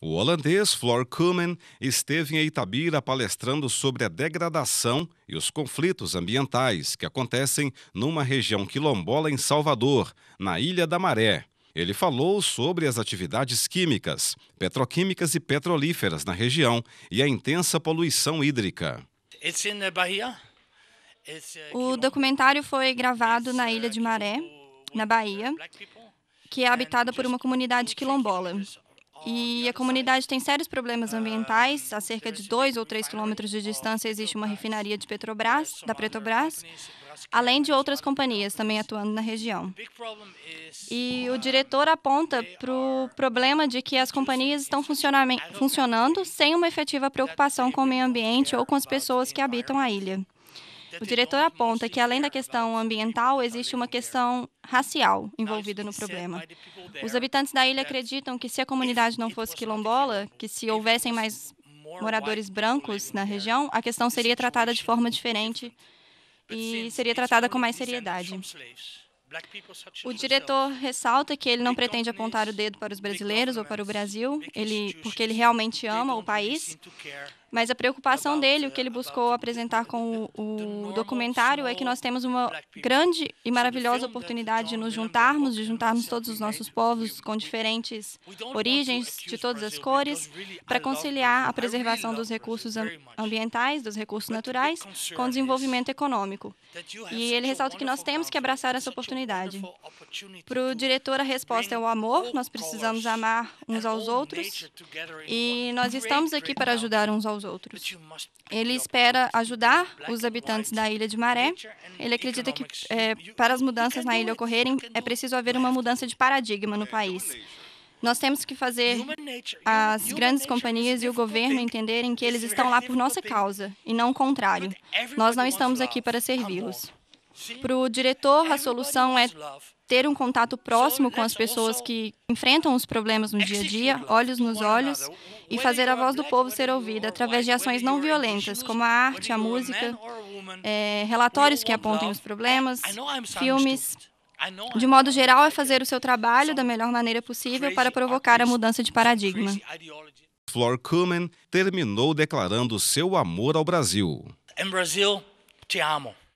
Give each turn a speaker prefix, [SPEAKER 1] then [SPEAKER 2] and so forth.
[SPEAKER 1] O holandês Flor Kuhlman esteve em Itabira palestrando sobre a degradação e os conflitos ambientais que acontecem numa região quilombola em Salvador, na Ilha da Maré. Ele falou sobre as atividades químicas, petroquímicas e petrolíferas na região e a intensa poluição hídrica.
[SPEAKER 2] Uh, uh, o documentário foi gravado na uh, Ilha de Maré, na Bahia, que é habitada por uma comunidade quilombola. E a comunidade tem sérios problemas ambientais. A cerca de 2 ou 3 quilômetros de distância existe uma refinaria de Petrobras, da Petrobras, além de outras companhias também atuando na região. E o diretor aponta para o problema de que as companhias estão funcionando sem uma efetiva preocupação com o meio ambiente ou com as pessoas que habitam a ilha. O diretor aponta que, além da questão ambiental, existe uma questão racial envolvida no problema. Os habitantes da ilha acreditam que, se a comunidade não fosse quilombola, que se houvessem mais moradores brancos na região, a questão seria tratada de forma diferente e seria tratada com mais seriedade. O diretor ressalta que ele não pretende apontar o dedo para os brasileiros ou para o Brasil, ele, porque ele realmente ama o país, mas a preocupação dele, o que ele uh, buscou apresentar com o, o documentário, é que nós temos uma grande e maravilhosa oportunidade de nos juntarmos, de juntarmos todos os nossos povos com diferentes origens, de todas as cores, para conciliar a preservação dos recursos ambientais, dos recursos naturais, com o desenvolvimento econômico. E ele ressalta que nós temos que abraçar essa oportunidade. Para o diretor, a resposta é o amor, nós precisamos amar uns aos outros,
[SPEAKER 1] e nós estamos
[SPEAKER 2] aqui para ajudar uns aos aos outros. Ele espera ajudar os habitantes da ilha de Maré. Ele acredita que é, para as mudanças na ilha ocorrerem, é preciso haver uma mudança de paradigma no país. Nós temos que fazer as grandes companhias e o governo entenderem que eles estão lá por nossa causa e não o contrário. Nós não estamos aqui para servi-los. Para o diretor, a solução é ter um contato próximo com né, as pessoas que enfrentam os problemas no dia a dia, olhos nos olhos, e fazer a voz do povo ser ouvida através de ações não violentas, como a arte, a música, é, relatórios que apontem os problemas, filmes. De modo geral, é fazer o seu trabalho da melhor maneira possível para provocar a mudança de paradigma.
[SPEAKER 1] Flor Kuhlman terminou declarando seu amor ao Brasil.
[SPEAKER 2] Em Brasil, te amo.